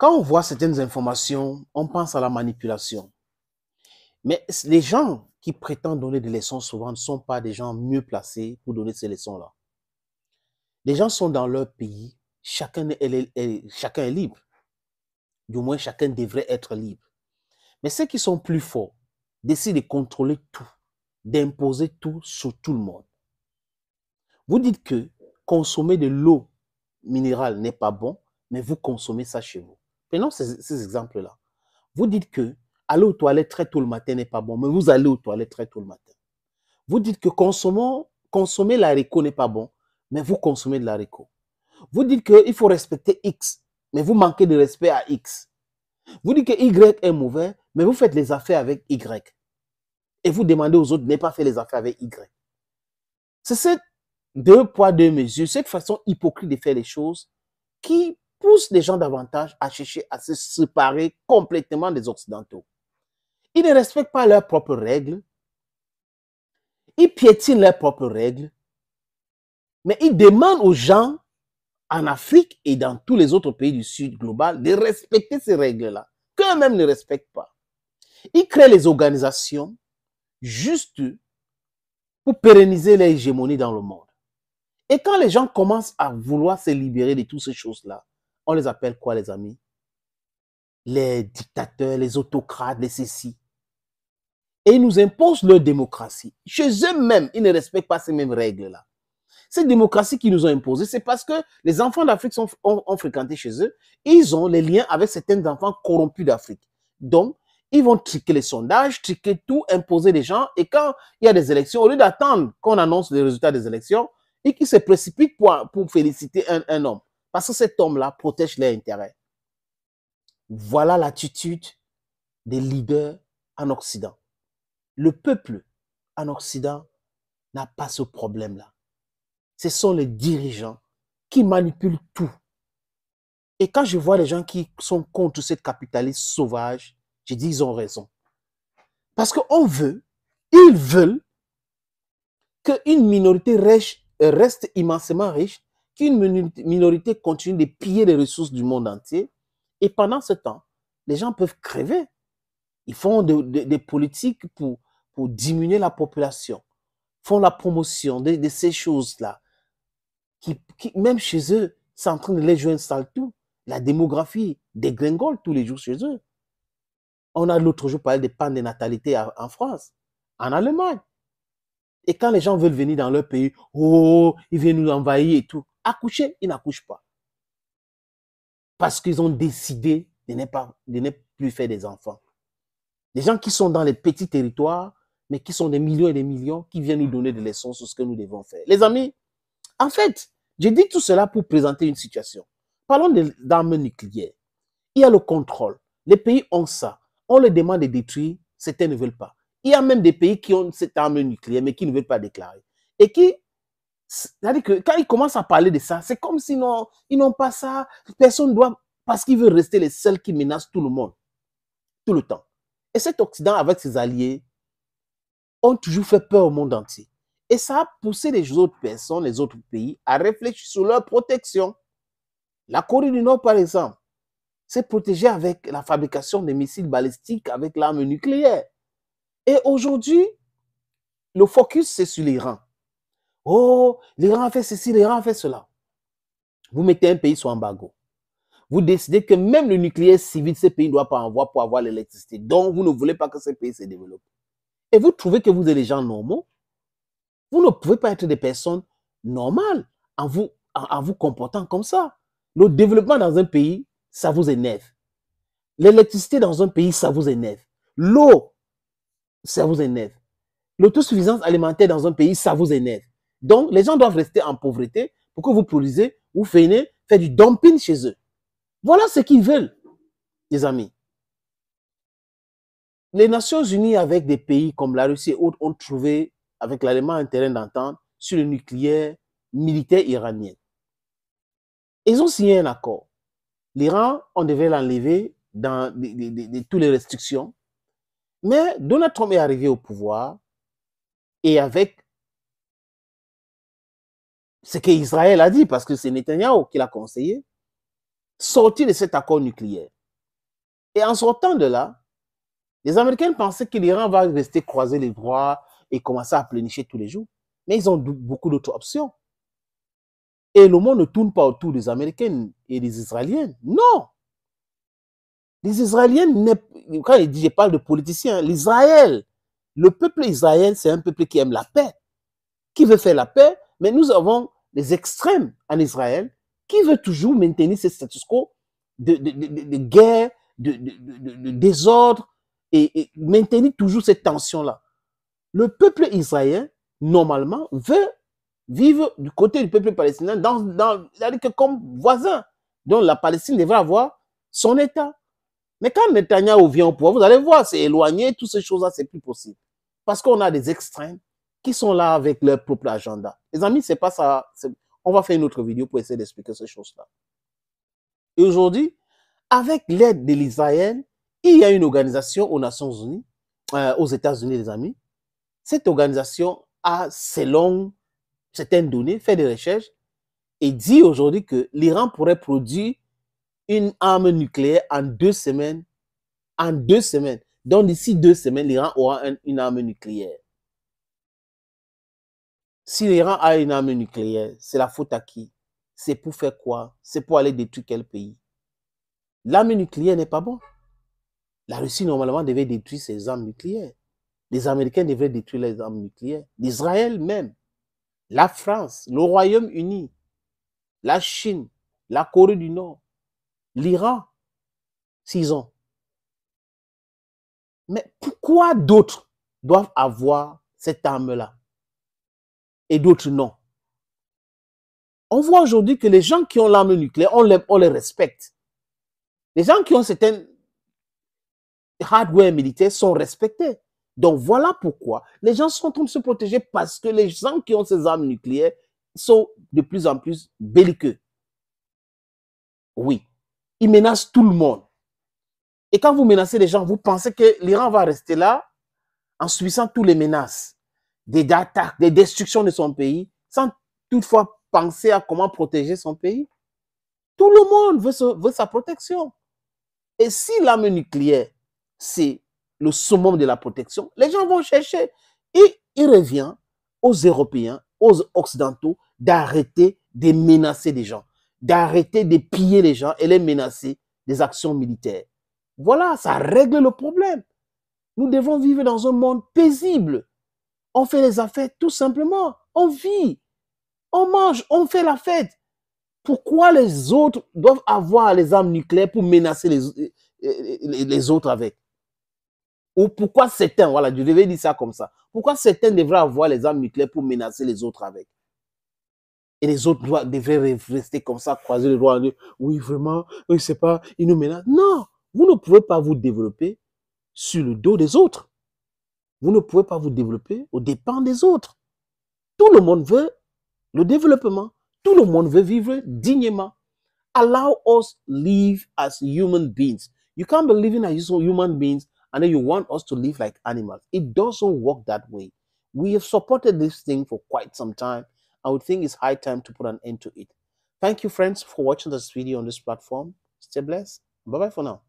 Quand on voit certaines informations, on pense à la manipulation. Mais les gens qui prétendent donner des leçons souvent ne sont pas des gens mieux placés pour donner ces leçons-là. Les gens sont dans leur pays, chacun est, libre. Du moins, chacun devrait être libre. Mais ceux qui sont plus forts décident de contrôler tout, d'imposer tout sur tout le monde. Vous dites que consommer de l'eau minérale n'est pas bon, mais vous consommez ça chez vous. Prenons ces, exemples-là. Vous dites que aller aux toilettes très tôt le matin n'est pas bon, mais vous allez aux toilettes très tôt le matin. Vous dites que consommer l'haricot n'est pas bon, mais vous consommez de l'haricot. Vous dites qu'il faut respecter X, mais vous manquez de respect à X. Vous dites que Y est mauvais, mais vous faites les affaires avec Y. Et vous demandez aux autres de ne pas faire les affaires avec Y. C'est cette deux poids, deux mesures, cette façon hypocrite de faire les choses qui pousse les gens davantage à chercher à se séparer complètement des Occidentaux. Ils ne respectent pas leurs propres règles. Ils piétinent leurs propres règles. Mais ils demandent aux gens en Afrique et dans tous les autres pays du Sud global de respecter ces règles-là, qu'eux-mêmes ne respectent pas. Ils créent les organisations juste pour pérenniser l'hégémonie dans le monde. Et quand les gens commencent à vouloir se libérer de toutes ces choses-là, on les appelle quoi, les amis Les dictateurs, les autocrates, les ceci. Et ils nous imposent leur démocratie. Chez eux-mêmes, ils ne respectent pas ces mêmes règles-là. Cette démocratie qu'ils nous ont imposée, c'est parce que les enfants d'Afrique ont, fréquenté chez eux. Ils ont les liens avec certains enfants corrompus d'Afrique. Donc, ils vont triquer les sondages, triquer tout, imposer des gens. Et quand il y a des élections, au lieu d'attendre qu'on annonce les résultats des élections, ils se précipitent pour, féliciter un homme, parce que cet homme-là protège les intérêts. Voilà l'attitude des leaders en Occident. Le peuple en Occident n'a pas ce problème-là. Ce sont les dirigeants qui manipulent tout. Et quand je vois les gens qui sont contre cette capitalisme sauvage, je dis ils ont raison. Parce qu'on veut, ils veulent qu'une minorité riche, euh, reste immensément riche une minorité continue de piller les ressources du monde entier. Et pendant ce temps, les gens peuvent crever. Ils font des politiques pour, pour diminuer la population, font la promotion de, ces choses-là, qui, même chez eux, c'est en train de les un sale tout. La démographie dégringole tous les jours chez eux. On a l'autre jour parlé des pannes de natalité en France, en Allemagne. Et quand les gens veulent venir dans leur pays, oh, oh, oh, ils viennent nous envahir et tout accoucher, ils n'accouchent pas. Parce qu'ils ont décidé de ne, pas, de ne plus faire des enfants. Des gens qui sont dans les petits territoires, mais qui sont des millions et des millions, qui viennent nous mm. donner des leçons sur ce que nous devons faire. Les amis, en fait, j'ai dit tout cela pour présenter une situation. Parlons d'armes nucléaires. Il y a le contrôle. Les pays ont ça. On les demande de détruire, certains ne veulent pas. Il y a même des pays qui ont cette arme nucléaire, mais qui ne veulent pas déclarer. Et qui c'est-à-dire que quand ils commencent à parler de ça, c'est comme s'ils n'ont pas ça. Personne ne doit, parce qu'ils veulent rester les seuls qui menacent tout le monde, tout le temps. Et cet Occident, avec ses alliés, ont toujours fait peur au monde entier. Et ça a poussé les autres personnes, les autres pays, à réfléchir sur leur protection. La Corée du Nord, par exemple, s'est protégée avec la fabrication des missiles balistiques, avec l'arme nucléaire. Et aujourd'hui, le focus, c'est sur l'Iran. Oh, l'Iran a fait ceci, les a fait cela. Vous mettez un pays sous embargo. Vous décidez que même le nucléaire civil, de ce pays ne doit pas avoir pour avoir l'électricité. Donc, vous ne voulez pas que ce pays se développe. Et vous trouvez que vous êtes des gens normaux. Vous ne pouvez pas être des personnes normales en vous, en vous comportant comme ça. Le développement dans un pays, ça vous énerve. L'électricité dans un pays, ça vous énerve. L'eau, ça vous énerve. L'autosuffisance alimentaire dans un pays, ça vous énerve. Donc, les gens doivent rester en pauvreté pour que vous produisez, vous feignez, faites du dumping chez eux. Voilà ce qu'ils veulent, les amis. Les Nations Unies avec des pays comme la Russie et autres ont trouvé avec l'Allemagne un terrain d'entente sur le nucléaire militaire iranien. Ils ont signé un accord. L'Iran, on devait l'enlever dans toutes les restrictions. Mais Donald Trump est arrivé au pouvoir et avec ce qu'Israël Israël a dit, parce que c'est Netanyahu qui l'a conseillé, sortir de cet accord nucléaire. Et en sortant de là, les Américains pensaient que l'Iran va rester croiser les bras et commencer à plénicher tous les jours. Mais ils ont beaucoup d'autres options. Et le monde ne tourne pas autour des Américains et des Israéliens. Non! Les Israéliens, quand je parle de politiciens, l'Israël, le peuple israélien, c'est un peuple qui aime la paix, qui veut faire la paix, mais nous avons des extrêmes en Israël qui veulent toujours maintenir ce status quo de, guerre, de, désordre et, maintenir toujours cette tension-là. Le peuple israélien, normalement, veut vivre du côté du peuple palestinien, dans, comme voisin. dont la Palestine devrait avoir son État. Mais quand Netanyahu vient au pouvoir, vous allez voir, c'est éloigné, toutes ces choses-là, c'est plus possible. Parce qu'on a des extrêmes qui sont là avec leur propre agenda. Les amis, c'est pas ça. On va faire une autre vidéo pour essayer d'expliquer ces choses-là. Et aujourd'hui, avec l'aide de l'Israël, il y a une organisation aux Nations Unies, euh, aux États-Unis, les amis. Cette organisation a, selon certaines données, fait des recherches et dit aujourd'hui que l'Iran pourrait produire une arme nucléaire en deux semaines. En deux semaines. Donc, d'ici deux semaines, l'Iran aura une arme nucléaire. Si l'Iran a une arme nucléaire, c'est la faute à qui C'est pour faire quoi C'est pour aller détruire quel pays L'arme nucléaire n'est pas bonne. La Russie, normalement, devait détruire ses armes nucléaires. Les Américains devraient détruire les armes nucléaires. L'Israël même, la France, le Royaume-Uni, la Chine, la Corée du Nord, l'Iran, s'ils ont. Mais pourquoi d'autres doivent avoir cette arme-là et d'autres non. On voit aujourd'hui que les gens qui ont l'arme nucléaire, on les, on les respecte. Les gens qui ont certains hardware militaires sont respectés. Donc voilà pourquoi les gens sont en train de se protéger parce que les gens qui ont ces armes nucléaires sont de plus en plus belliqueux. Oui, ils menacent tout le monde. Et quand vous menacez les gens, vous pensez que l'Iran va rester là en subissant toutes les menaces des attaques, des destructions de son pays, sans toutefois penser à comment protéger son pays. Tout le monde veut, sa protection. Et si l'arme nucléaire, c'est le summum de la protection, les gens vont chercher. Et il revient aux Européens, aux Occidentaux, d'arrêter de menacer les gens, d'arrêter de piller les gens et les menacer des actions militaires. Voilà, ça règle le problème. Nous devons vivre dans un monde paisible on fait les affaires tout simplement. On vit, on mange, on fait la fête. Pourquoi les autres doivent avoir les armes nucléaires pour menacer euh, euh, les, les, autres avec Ou pourquoi certains, voilà, je devais dire ça comme ça, pourquoi certains devraient avoir les armes nucléaires pour menacer les autres avec et les autres doivent, devraient rester comme ça, croiser les doigts, dire, oui, vraiment, oui, c'est pas, ils nous menacent. Non, vous ne pouvez pas vous développer sur le dos des autres. Vous ne pouvez pas vous développer au dépend des autres. Tout le monde veut le développement. Tout le monde veut vivre dignement. Allow us live as human beings. You can't be living as human beings and then you want us to live like animals. It doesn't work that way. We have supported this thing for quite some time. I would think it's high time to put an end to it. Thank you, friends, for watching this video on this platform. Stay blessed. Bye-bye for now.